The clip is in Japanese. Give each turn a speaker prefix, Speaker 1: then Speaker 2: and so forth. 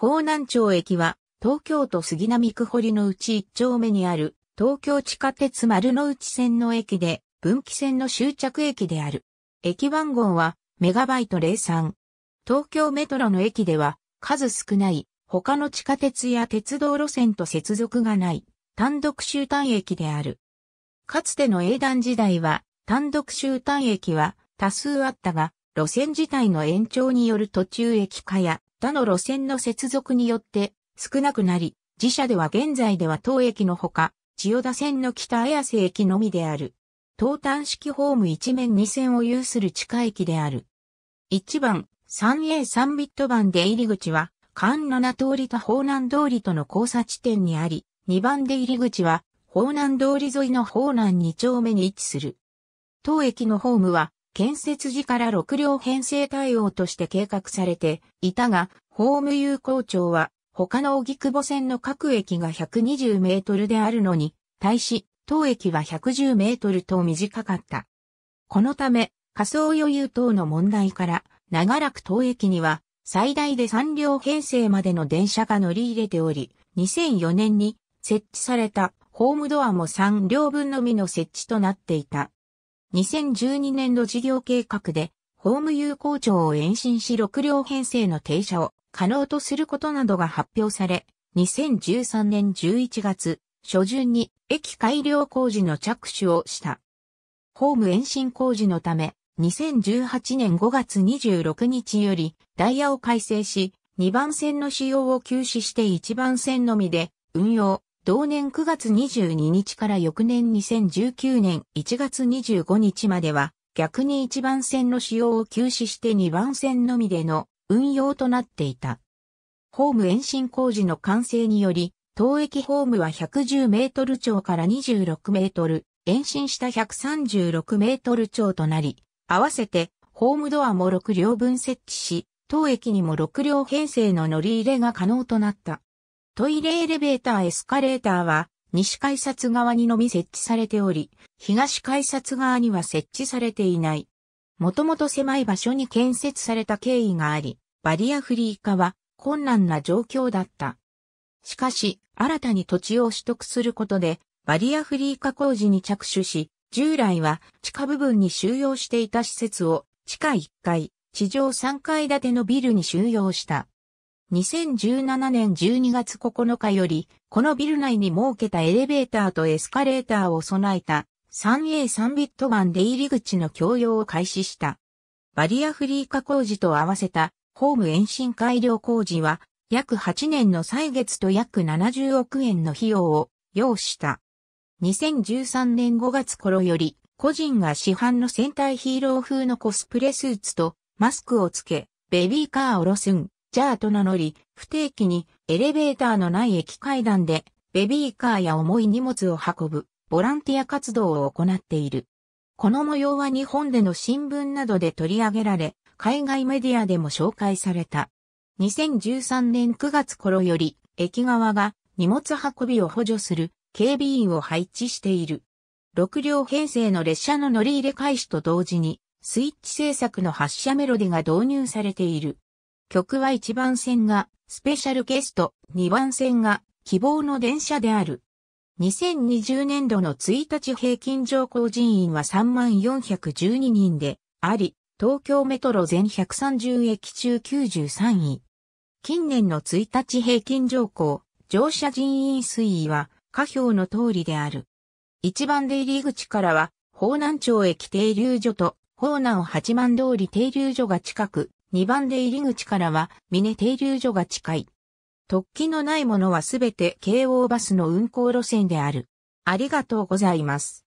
Speaker 1: 方南町駅は、東京都杉並区堀の内1丁目にある、東京地下鉄丸の内線の駅で、分岐線の終着駅である。駅番号は、メガバイト03。東京メトロの駅では、数少ない、他の地下鉄や鉄道路線と接続がない、単独終端駅である。かつての英断時代は、単独終端駅は多数あったが、路線自体の延長による途中駅化や他の路線の接続によって少なくなり、自社では現在では当駅のほか、千代田線の北綾瀬駅のみである。東端式ホーム一面二線を有する地下駅である。1番、3A3 ビット版で入り口は、関7通りと方南通りとの交差地点にあり、2番で入り口は、方南通り沿いの方南2丁目に位置する。当駅のホームは、建設時から6両編成対応として計画されていたが、ホーム有効庁は他の荻窪線の各駅が120メートルであるのに、対し、当駅は110メートルと短かった。このため、仮想余裕等の問題から、長らく当駅には最大で3両編成までの電車が乗り入れており、2004年に設置されたホームドアも3両分のみの設置となっていた。2012年度事業計画で、ホーム有効庁を延伸し6両編成の停車を可能とすることなどが発表され、2013年11月初旬に駅改良工事の着手をした。ホーム延伸工事のため、2018年5月26日よりダイヤを改正し、2番線の使用を休止して1番線のみで運用、同年9月22日から翌年2019年1月25日までは、逆に1番線の使用を休止して2番線のみでの運用となっていた。ホーム延伸工事の完成により、当駅ホームは110メートル長から26メートル、延伸した136メートル長となり、合わせてホームドアも6両分設置し、当駅にも6両編成の乗り入れが可能となった。トイレエレベーターエスカレーターは、西改札側にのみ設置されており、東改札側には設置されていない。もともと狭い場所に建設された経緯があり、バリアフリー化は困難な状況だった。しかし、新たに土地を取得することで、バリアフリー化工事に着手し、従来は地下部分に収容していた施設を地下1階、地上3階建てのビルに収容した。2017年12月9日より、このビル内に設けたエレベーターとエスカレーターを備えた 3A3 ビット版出入り口の共用を開始した。バリアフリー化工事と合わせたホーム延伸改良工事は約8年の歳月と約70億円の費用を要した。2013年5月頃より個人が市販の戦隊ヒーロー風のコスプレスーツとマスクをつけ、ベビーカーおろすん。ジャーと名乗り、不定期にエレベーターのない駅階段でベビーカーや重い荷物を運ぶボランティア活動を行っている。この模様は日本での新聞などで取り上げられ、海外メディアでも紹介された。2013年9月頃より、駅側が荷物運びを補助する警備員を配置している。6両編成の列車の乗り入れ開始と同時に、スイッチ制作の発車メロディが導入されている。曲は1番線がスペシャルゲスト、2番線が希望の電車である。2020年度の1日平均乗降人員は3412人であり、東京メトロ全130駅中93位。近年の1日平均乗降、乗車人員推移は下表の通りである。一番出入り口からは、方南町駅停留所と、方南八幡通り停留所が近く、2番で入り口からは峰停留所が近い。突起のないものはすべて京王バスの運行路線である。ありがとうございます。